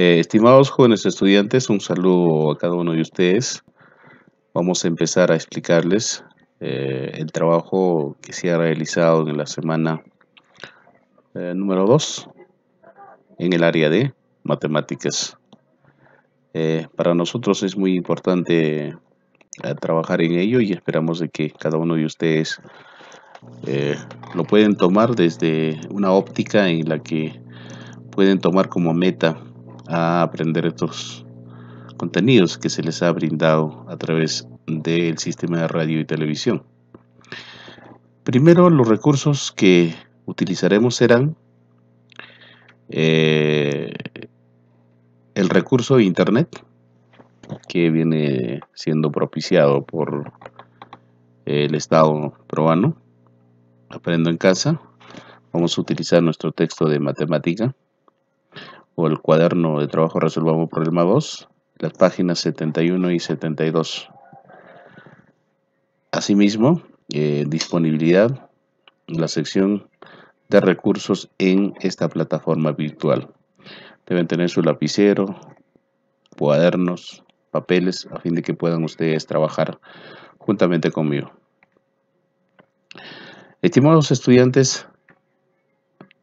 Eh, estimados jóvenes estudiantes, un saludo a cada uno de ustedes. Vamos a empezar a explicarles eh, el trabajo que se ha realizado en la semana eh, número 2 en el área de matemáticas. para nosotros es muy importante trabajar en ello y esperamos de que cada uno de ustedes lo pueden tomar desde una óptica en la que pueden tomar como meta a aprender estos contenidos que se les ha brindado a través del sistema de radio y televisión. Primero, los recursos que utilizaremos serán eh, el recurso de Internet, que viene siendo propiciado por el Estado peruano. Aprendo en casa. Vamos a utilizar nuestro texto de matemática el cuaderno de trabajo Resolvamos Problema 2, las páginas 71 y 72. Asimismo, disponibilidad eh, disponibilidad, la sección de recursos en esta plataforma virtual. Deben tener su lapicero, cuadernos, papeles, a fin de que puedan ustedes trabajar juntamente conmigo. Estimados estudiantes,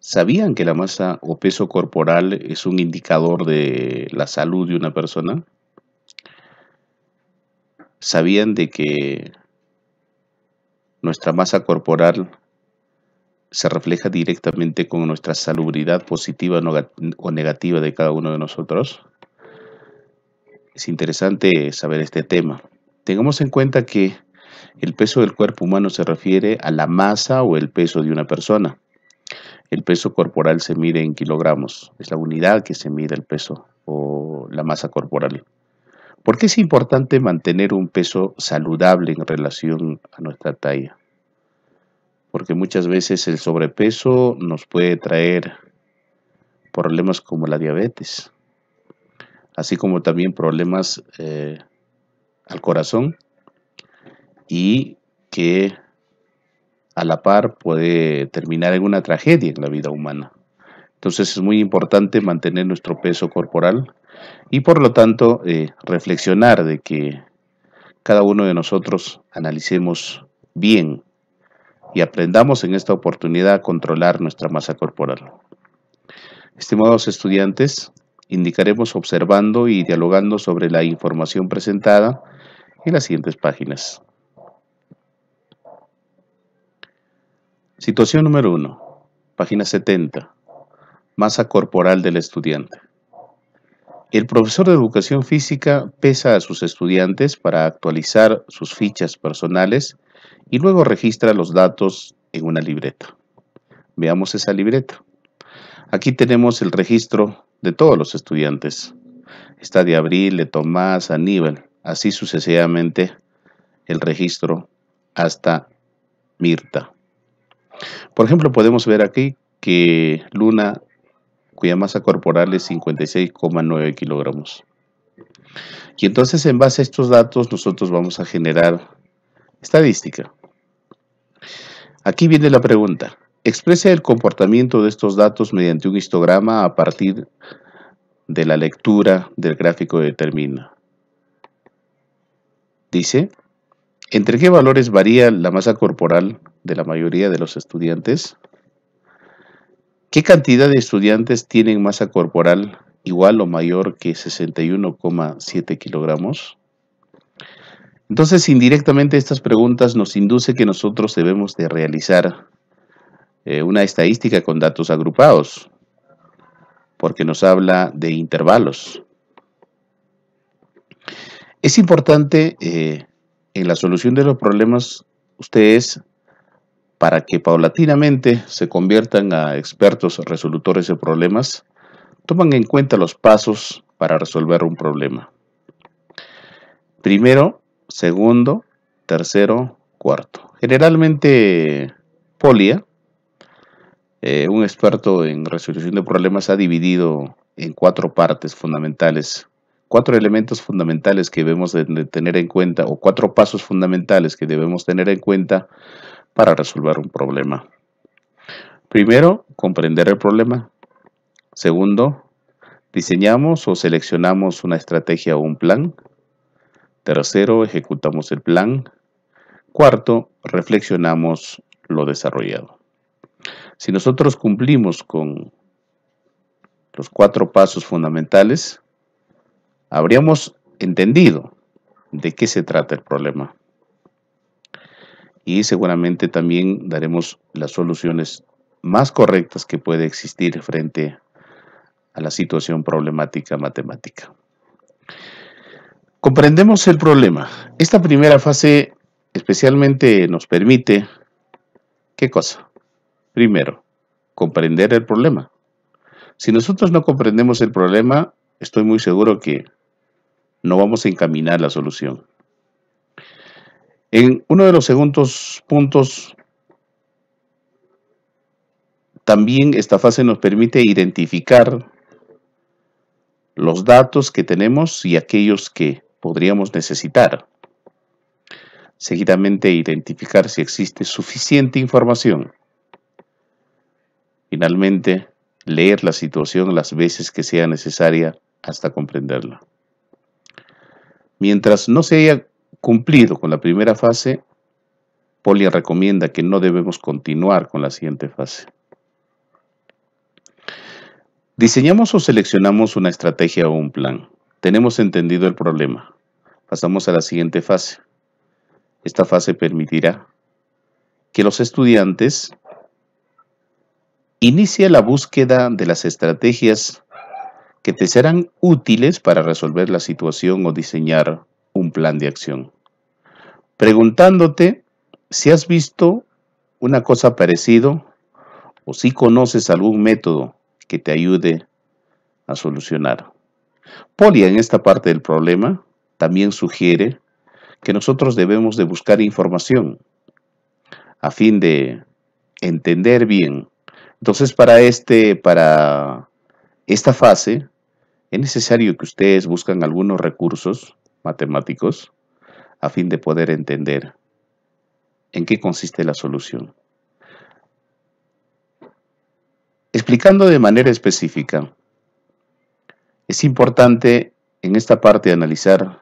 ¿Sabían que la masa o peso corporal es un indicador de la salud de una persona? ¿Sabían de que nuestra masa corporal se refleja directamente con nuestra salubridad positiva o negativa de cada uno de nosotros? Es interesante saber este tema. Tengamos en cuenta que el peso del cuerpo humano se refiere a la masa o el peso de una persona. El peso corporal se mide en kilogramos, es la unidad que se mide el peso o la masa corporal. ¿Por qué es importante mantener un peso saludable en relación a nuestra talla? Porque muchas veces el sobrepeso nos puede traer problemas como la diabetes, así como también problemas eh, al corazón y que a la par puede terminar en una tragedia en la vida humana. Entonces es muy importante mantener nuestro peso corporal y por lo tanto eh, reflexionar de que cada uno de nosotros analicemos bien y aprendamos en esta oportunidad a controlar nuestra masa corporal. Estimados estudiantes, indicaremos observando y dialogando sobre la información presentada en las siguientes páginas. Situación número 1. Página 70. Masa corporal del estudiante. El profesor de educación física pesa a sus estudiantes para actualizar sus fichas personales y luego registra los datos en una libreta. Veamos esa libreta. Aquí tenemos el registro de todos los estudiantes. Está de Abril, de Tomás, Aníbal, así sucesivamente el registro hasta Mirta. Por ejemplo, podemos ver aquí que Luna, cuya masa corporal es 56,9 kilogramos. Y entonces en base a estos datos nosotros vamos a generar estadística. Aquí viene la pregunta. Expresa el comportamiento de estos datos mediante un histograma a partir de la lectura del gráfico de determina. Dice, ¿entre qué valores varía la masa corporal de la mayoría de los estudiantes? ¿Qué cantidad de estudiantes tienen masa corporal igual o mayor que 61,7 kilogramos? Entonces, indirectamente estas preguntas nos induce que nosotros debemos de realizar eh, una estadística con datos agrupados, porque nos habla de intervalos. Es importante eh, en la solución de los problemas ustedes para que paulatinamente se conviertan a expertos resolutores de problemas, toman en cuenta los pasos para resolver un problema. Primero, segundo, tercero, cuarto. Generalmente, Polia, eh, un experto en resolución de problemas, ha dividido en cuatro partes fundamentales, cuatro elementos fundamentales que debemos de tener en cuenta o cuatro pasos fundamentales que debemos tener en cuenta para resolver un problema. Primero, comprender el problema. Segundo, diseñamos o seleccionamos una estrategia o un plan. Tercero, ejecutamos el plan. Cuarto, reflexionamos lo desarrollado. Si nosotros cumplimos con los cuatro pasos fundamentales, habríamos entendido de qué se trata el problema y seguramente también daremos las soluciones más correctas que puede existir frente a la situación problemática matemática. Comprendemos el problema. Esta primera fase especialmente nos permite, ¿qué cosa? Primero, comprender el problema. Si nosotros no comprendemos el problema, estoy muy seguro que no vamos a encaminar la solución. En uno de los segundos puntos, también esta fase nos permite identificar los datos que tenemos y aquellos que podríamos necesitar. Seguidamente, identificar si existe suficiente información. Finalmente, leer la situación las veces que sea necesaria hasta comprenderla. Mientras no se haya Cumplido con la primera fase, Polia recomienda que no debemos continuar con la siguiente fase. Diseñamos o seleccionamos una estrategia o un plan. Tenemos entendido el problema. Pasamos a la siguiente fase. Esta fase permitirá que los estudiantes inicie la búsqueda de las estrategias que te serán útiles para resolver la situación o diseñar un plan de acción preguntándote si has visto una cosa parecido o si conoces algún método que te ayude a solucionar. Polia en esta parte del problema también sugiere que nosotros debemos de buscar información a fin de entender bien. Entonces para este para esta fase es necesario que ustedes busquen algunos recursos matemáticos a fin de poder entender en qué consiste la solución. Explicando de manera específica, es importante en esta parte analizar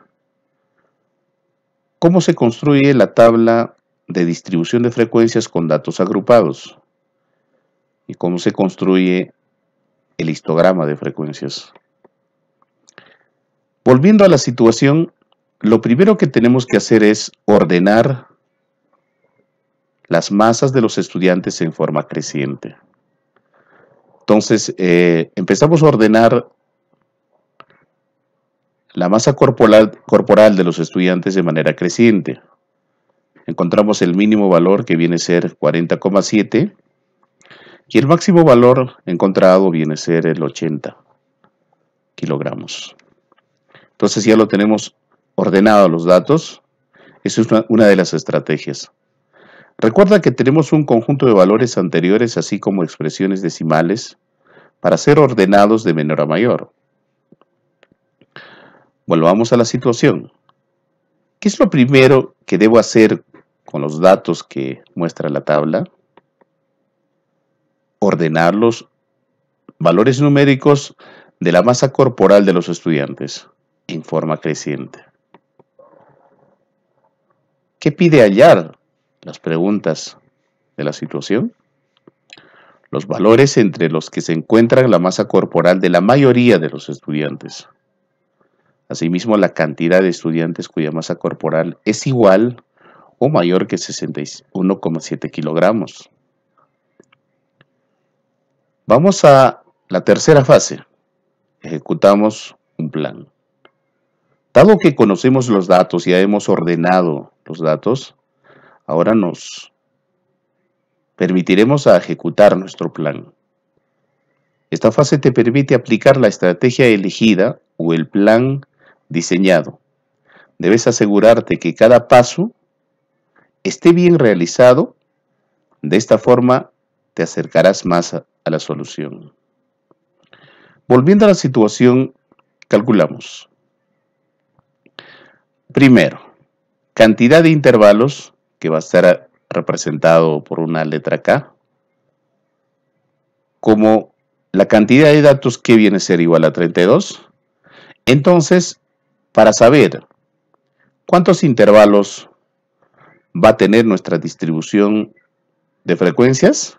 cómo se construye la tabla de distribución de frecuencias con datos agrupados y cómo se construye el histograma de frecuencias. Volviendo a la situación lo primero que tenemos que hacer es ordenar las masas de los estudiantes en forma creciente. Entonces, eh, empezamos a ordenar la masa corporal, corporal de los estudiantes de manera creciente. Encontramos el mínimo valor que viene a ser 40,7 y el máximo valor encontrado viene a ser el 80 kilogramos. Entonces ya lo tenemos ordenado los datos. eso es una de las estrategias. Recuerda que tenemos un conjunto de valores anteriores, así como expresiones decimales, para ser ordenados de menor a mayor. Volvamos a la situación. ¿Qué es lo primero que debo hacer con los datos que muestra la tabla? Ordenar los valores numéricos de la masa corporal de los estudiantes en forma creciente. ¿Qué pide hallar? Las preguntas de la situación. Los valores entre los que se encuentra la masa corporal de la mayoría de los estudiantes. Asimismo, la cantidad de estudiantes cuya masa corporal es igual o mayor que 61,7 kilogramos. Vamos a la tercera fase. Ejecutamos un plan. Dado que conocemos los datos, ya hemos ordenado los datos, ahora nos permitiremos a ejecutar nuestro plan. Esta fase te permite aplicar la estrategia elegida o el plan diseñado. Debes asegurarte que cada paso esté bien realizado. De esta forma te acercarás más a la solución. Volviendo a la situación, calculamos. Primero, cantidad de intervalos que va a estar representado por una letra K, como la cantidad de datos que viene a ser igual a 32. Entonces, para saber cuántos intervalos va a tener nuestra distribución de frecuencias,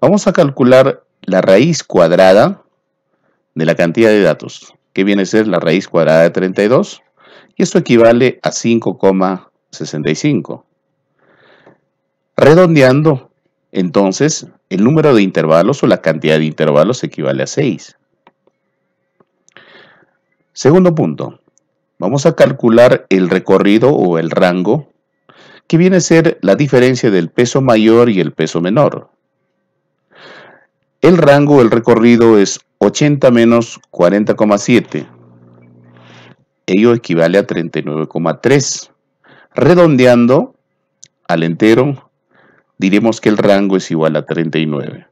vamos a calcular la raíz cuadrada de la cantidad de datos, que viene a ser la raíz cuadrada de 32, y esto equivale a 5,65. Redondeando, entonces, el número de intervalos o la cantidad de intervalos equivale a 6. Segundo punto, vamos a calcular el recorrido o el rango, que viene a ser la diferencia del peso mayor y el peso menor. El rango, el recorrido es 80 menos 40,7 ello equivale a 39,3. Redondeando al entero, diremos que el rango es igual a 39.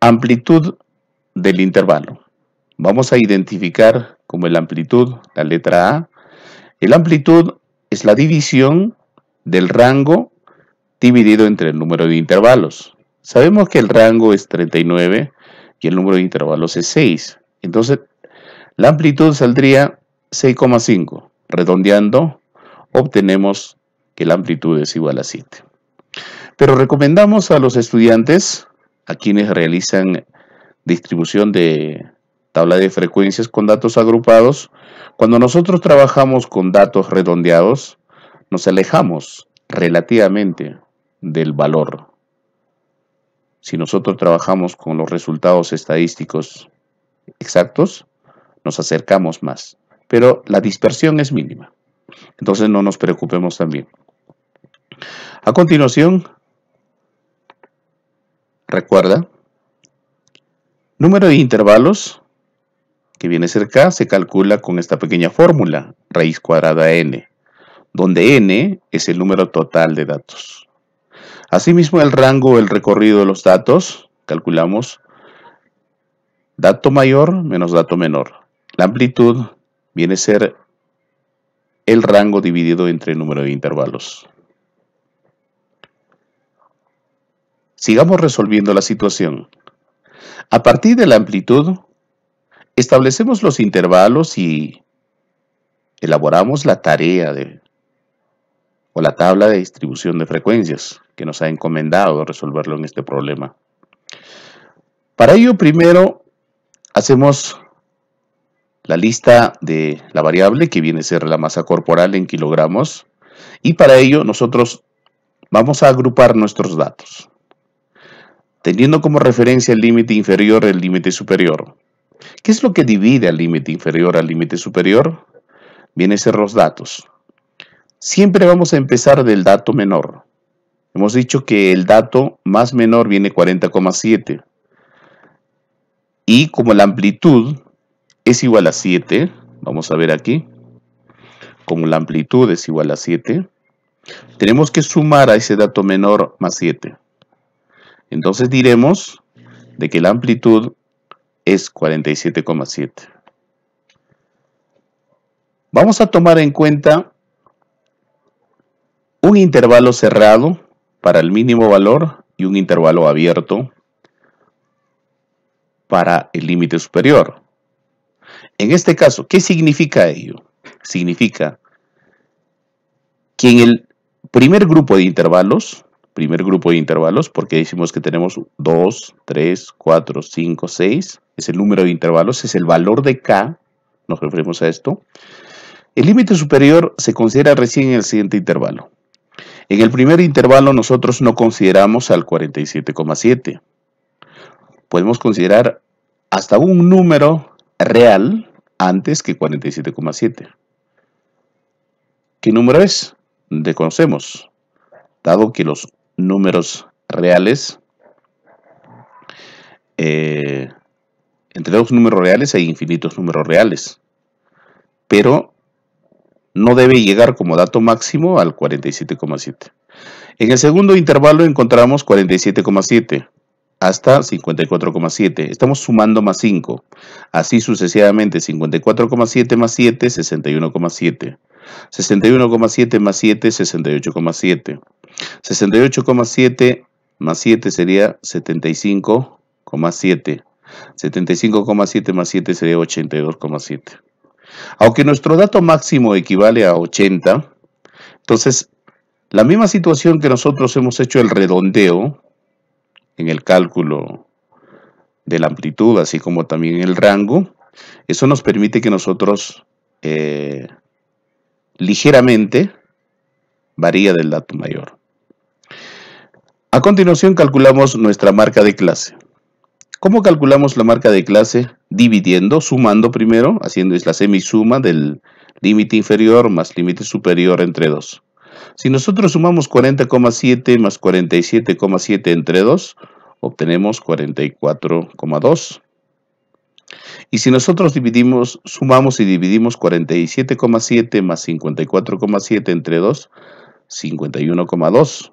Amplitud del intervalo. Vamos a identificar como la amplitud, la letra A. El amplitud es la división del rango dividido entre el número de intervalos. Sabemos que el rango es 39 y el número de intervalos es 6. Entonces, la amplitud saldría 6,5. Redondeando, obtenemos que la amplitud es igual a 7. Pero recomendamos a los estudiantes, a quienes realizan distribución de tabla de frecuencias con datos agrupados, cuando nosotros trabajamos con datos redondeados, nos alejamos relativamente del valor. Si nosotros trabajamos con los resultados estadísticos exactos, nos acercamos más. Pero la dispersión es mínima. Entonces no nos preocupemos también. A continuación, recuerda, número de intervalos, que viene cerca se calcula con esta pequeña fórmula, raíz cuadrada n, donde n es el número total de datos. Asimismo, el rango, el recorrido de los datos, calculamos dato mayor menos dato menor. La amplitud viene a ser el rango dividido entre el número de intervalos. Sigamos resolviendo la situación. A partir de la amplitud, establecemos los intervalos y elaboramos la tarea de, o la tabla de distribución de frecuencias que nos ha encomendado resolverlo en este problema. Para ello, primero hacemos la lista de la variable que viene a ser la masa corporal en kilogramos y para ello nosotros vamos a agrupar nuestros datos teniendo como referencia el límite inferior el límite superior. ¿Qué es lo que divide al límite inferior al límite superior? Viene a ser los datos. Siempre vamos a empezar del dato menor. Hemos dicho que el dato más menor viene 40,7. Y como la amplitud es igual a 7, vamos a ver aquí, como la amplitud es igual a 7, tenemos que sumar a ese dato menor más 7. Entonces diremos de que la amplitud es 47,7. Vamos a tomar en cuenta un intervalo cerrado para el mínimo valor y un intervalo abierto para el límite superior. En este caso, ¿qué significa ello? Significa que en el primer grupo de intervalos, primer grupo de intervalos, porque decimos que tenemos 2, 3, 4, 5, 6, es el número de intervalos, es el valor de K, nos referimos a esto. El límite superior se considera recién en el siguiente intervalo. En el primer intervalo nosotros no consideramos al 47,7. Podemos considerar hasta un número real antes que 47,7. ¿Qué número es? Desconocemos, dado que los números reales, eh, entre los números reales hay infinitos números reales, pero no debe llegar como dato máximo al 47,7. En el segundo intervalo encontramos 47,7 hasta 54,7. Estamos sumando más 5. Así sucesivamente, 54,7 más 7, 61,7. 61,7 más 7, 68,7. 68,7 más 7 sería 75,7. 75,7 más 7 sería 82,7. Aunque nuestro dato máximo equivale a 80, entonces la misma situación que nosotros hemos hecho el redondeo, en el cálculo de la amplitud, así como también el rango. Eso nos permite que nosotros eh, ligeramente varía del dato mayor. A continuación calculamos nuestra marca de clase. ¿Cómo calculamos la marca de clase? Dividiendo, sumando primero, haciendo es la semisuma del límite inferior más límite superior entre dos. Si nosotros sumamos 40,7 más 47,7 entre 2, obtenemos 44,2. Y si nosotros dividimos, sumamos y dividimos 47,7 más 54,7 entre 2, 51,2.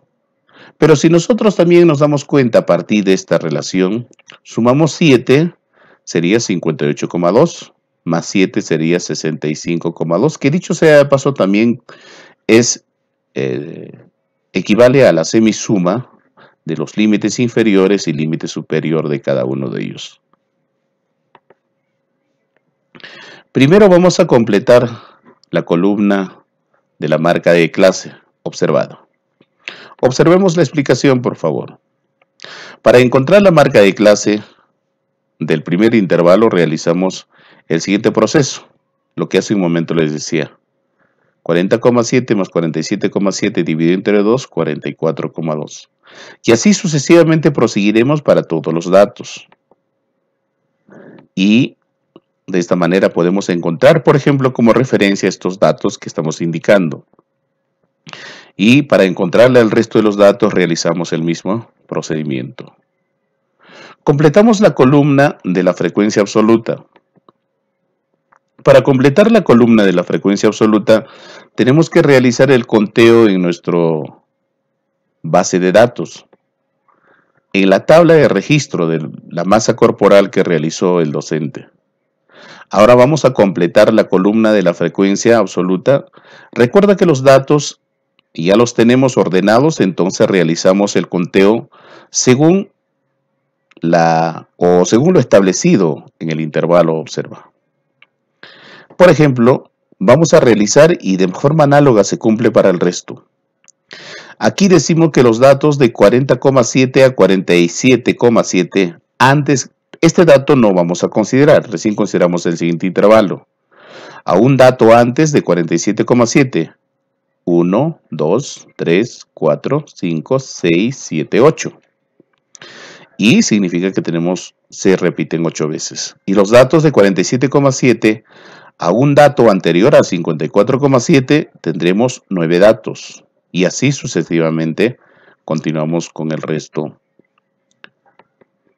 Pero si nosotros también nos damos cuenta a partir de esta relación, sumamos 7, sería 58,2, más 7 sería 65,2, que dicho sea de paso también es eh, equivale a la semisuma de los límites inferiores y límite superior de cada uno de ellos. Primero vamos a completar la columna de la marca de clase observado. Observemos la explicación, por favor. Para encontrar la marca de clase del primer intervalo realizamos el siguiente proceso, lo que hace un momento les decía. 40,7 más 47,7 dividido entre 2, 44,2. Y así sucesivamente proseguiremos para todos los datos. Y de esta manera podemos encontrar, por ejemplo, como referencia estos datos que estamos indicando. Y para encontrarle al resto de los datos realizamos el mismo procedimiento. Completamos la columna de la frecuencia absoluta. Para completar la columna de la frecuencia absoluta, tenemos que realizar el conteo en nuestro base de datos. En la tabla de registro de la masa corporal que realizó el docente. Ahora vamos a completar la columna de la frecuencia absoluta. Recuerda que los datos ya los tenemos ordenados, entonces realizamos el conteo según la o según lo establecido en el intervalo observado. Por ejemplo, vamos a realizar y de forma análoga se cumple para el resto. Aquí decimos que los datos de 40,7 a 47,7 antes, este dato no vamos a considerar, recién consideramos el siguiente intervalo. A un dato antes de 47,7. 1, 2, 3, 4, 5, 6, 7, 8. Y significa que tenemos, se repiten 8 veces. Y los datos de 47,7 a un dato anterior a 54,7 tendremos nueve datos y así sucesivamente continuamos con el resto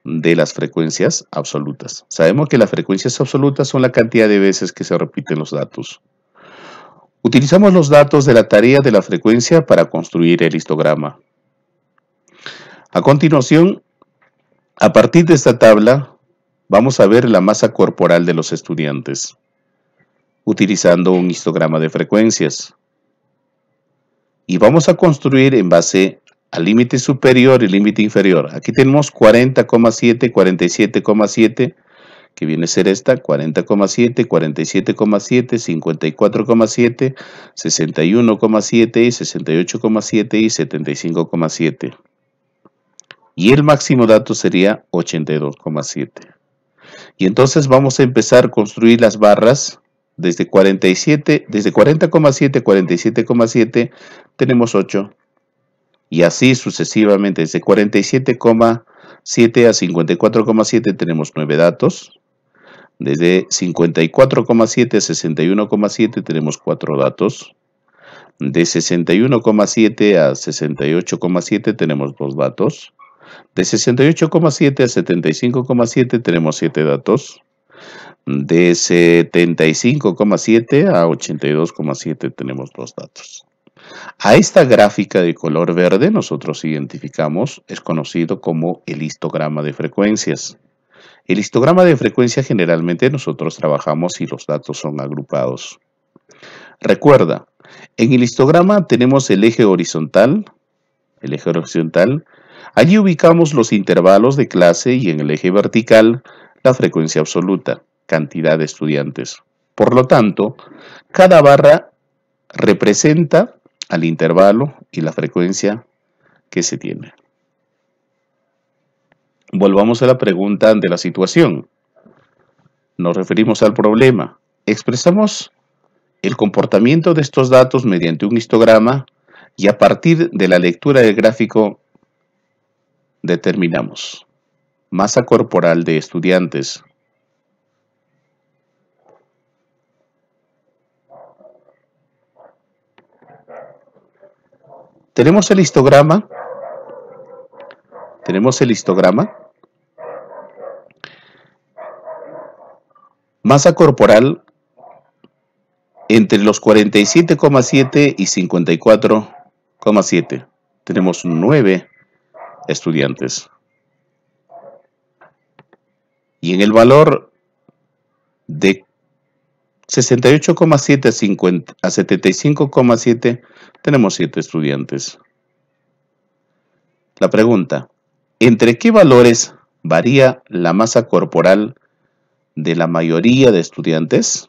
de las frecuencias absolutas. Sabemos que las frecuencias absolutas son la cantidad de veces que se repiten los datos. Utilizamos los datos de la tarea de la frecuencia para construir el histograma. A continuación, a partir de esta tabla, vamos a ver la masa corporal de los estudiantes utilizando un histograma de frecuencias. Y vamos a construir en base al límite superior y límite inferior. Aquí tenemos 40,7, 47,7, que viene a ser esta, 40,7, 47,7, 54,7, 61,7 68,7 y 75,7. Y el máximo dato sería 82,7. Y entonces vamos a empezar a construir las barras desde 47, a 40,7 47,7 tenemos 8 y así sucesivamente desde 47,7 a 54,7 tenemos 9 datos. Desde 54,7 a 61,7 tenemos 4 datos. De 61,7 a 68,7 tenemos 2 datos. De 68,7 a 75,7 tenemos 7 datos de 75,7 a 82,7 tenemos los datos. A esta gráfica de color verde nosotros identificamos, es conocido como el histograma de frecuencias. El histograma de frecuencias generalmente nosotros trabajamos si los datos son agrupados. Recuerda, en el histograma tenemos el eje horizontal, el eje horizontal, allí ubicamos los intervalos de clase y en el eje vertical la frecuencia absoluta cantidad de estudiantes. Por lo tanto, cada barra representa al intervalo y la frecuencia que se tiene. Volvamos a la pregunta de la situación. Nos referimos al problema. Expresamos el comportamiento de estos datos mediante un histograma y a partir de la lectura del gráfico determinamos masa corporal de estudiantes, Tenemos el histograma. Tenemos el histograma. Masa corporal entre los 47,7 y 54,7. Tenemos 9 estudiantes. Y en el valor de 68,7 a 75,7 tenemos 7 estudiantes. La pregunta, ¿entre qué valores varía la masa corporal de la mayoría de estudiantes?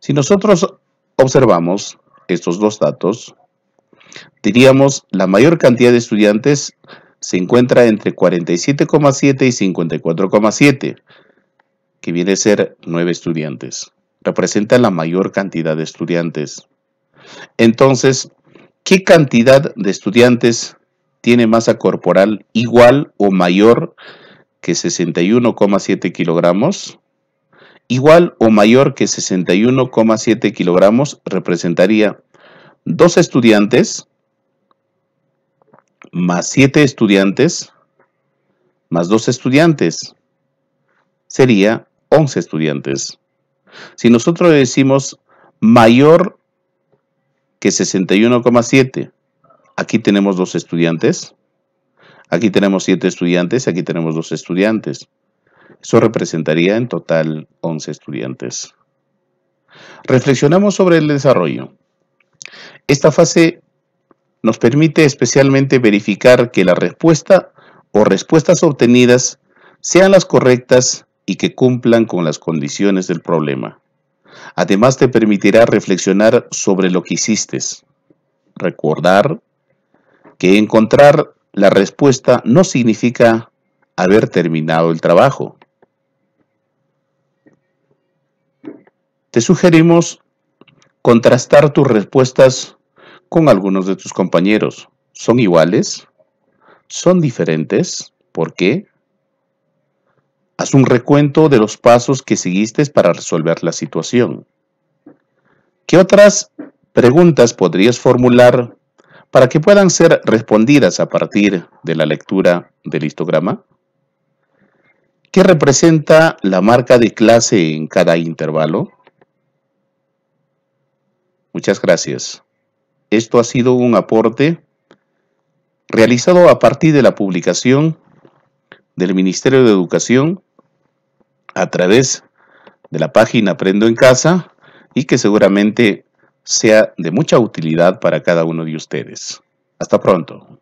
Si nosotros observamos estos dos datos, diríamos la mayor cantidad de estudiantes se encuentra entre 47,7 y 54,7, que viene a ser 9 estudiantes representa la mayor cantidad de estudiantes. Entonces, ¿qué cantidad de estudiantes tiene masa corporal igual o mayor que 61,7 kilogramos? Igual o mayor que 61,7 kilogramos representaría dos estudiantes más siete estudiantes más dos estudiantes. Sería 11 estudiantes. Si nosotros decimos mayor que 61,7, aquí tenemos dos estudiantes, aquí tenemos siete estudiantes, aquí tenemos dos estudiantes. Eso representaría en total 11 estudiantes. Reflexionamos sobre el desarrollo. Esta fase nos permite especialmente verificar que la respuesta o respuestas obtenidas sean las correctas y que cumplan con las condiciones del problema. Además te permitirá reflexionar sobre lo que hiciste, recordar que encontrar la respuesta no significa haber terminado el trabajo. Te sugerimos contrastar tus respuestas con algunos de tus compañeros. ¿Son iguales? ¿Son diferentes? ¿Por qué? Haz un recuento de los pasos que seguiste para resolver la situación. ¿Qué otras preguntas podrías formular para que puedan ser respondidas a partir de la lectura del histograma? ¿Qué representa la marca de clase en cada intervalo? Muchas gracias. Esto ha sido un aporte realizado a partir de la publicación del Ministerio de Educación a través de la página Aprendo en Casa y que seguramente sea de mucha utilidad para cada uno de ustedes. Hasta pronto.